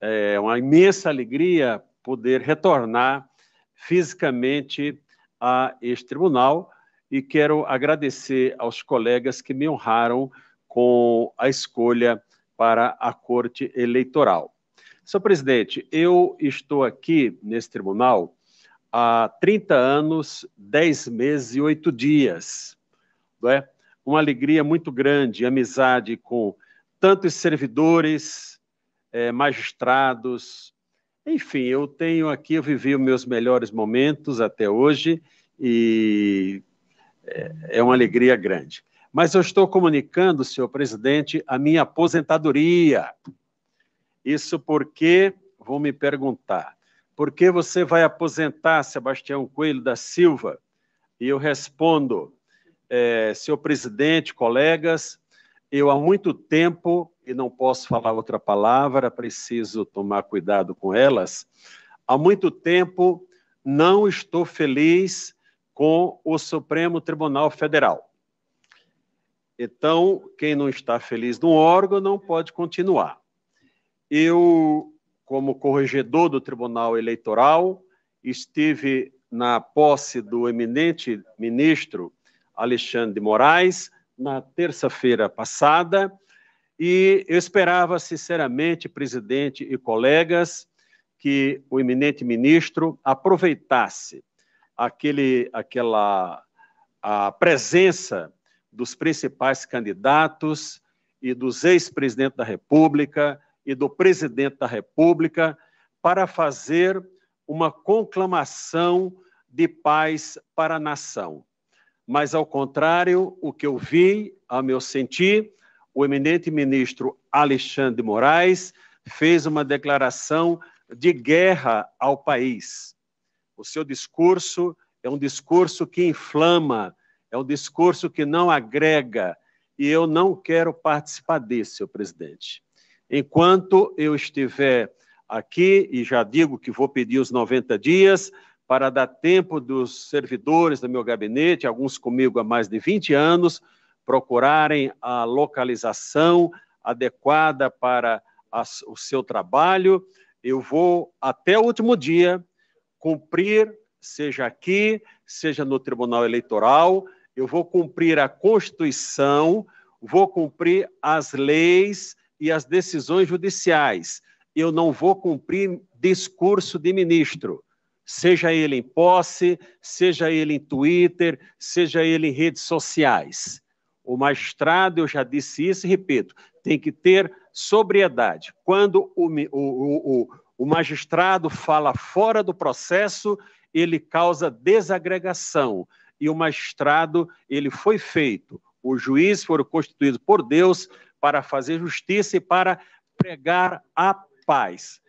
é uma imensa alegria poder retornar fisicamente a este tribunal e quero agradecer aos colegas que me honraram com a escolha para a Corte Eleitoral. Senhor presidente, eu estou aqui nesse tribunal há 30 anos, 10 meses e 8 dias. Não é? Uma alegria muito grande, amizade com tantos servidores, é, magistrados. Enfim, eu tenho aqui, eu vivi os meus melhores momentos até hoje e é, é uma alegria grande. Mas eu estou comunicando, senhor presidente, a minha aposentadoria. Isso porque, vou me perguntar, por que você vai aposentar Sebastião Coelho da Silva? E eu respondo, é, senhor presidente, colegas, eu há muito tempo e não posso falar outra palavra, preciso tomar cuidado com elas. Há muito tempo não estou feliz com o Supremo Tribunal Federal. Então, quem não está feliz no órgão não pode continuar. Eu, como corregedor do Tribunal Eleitoral, estive na posse do eminente ministro Alexandre de Moraes na terça-feira passada e eu esperava, sinceramente, presidente e colegas, que o eminente ministro aproveitasse aquele, aquela a presença dos principais candidatos e dos ex-presidentes da República e do presidente da República para fazer uma conclamação de paz para a nação. Mas, ao contrário, o que eu vi, a meu sentir, o eminente ministro Alexandre Moraes fez uma declaração de guerra ao país. O seu discurso é um discurso que inflama, é um discurso que não agrega, e eu não quero participar desse, senhor presidente. Enquanto eu estiver aqui, e já digo que vou pedir os 90 dias para dar tempo dos servidores do meu gabinete, alguns comigo há mais de 20 anos, procurarem a localização adequada para o seu trabalho. Eu vou até o último dia cumprir, seja aqui, seja no Tribunal Eleitoral, eu vou cumprir a Constituição, vou cumprir as leis e as decisões judiciais. Eu não vou cumprir discurso de ministro, seja ele em posse, seja ele em Twitter, seja ele em redes sociais. O magistrado, eu já disse isso e repito, tem que ter sobriedade. Quando o, o, o, o magistrado fala fora do processo, ele causa desagregação. E o magistrado, ele foi feito. O juiz foi constituído por Deus para fazer justiça e para pregar a paz.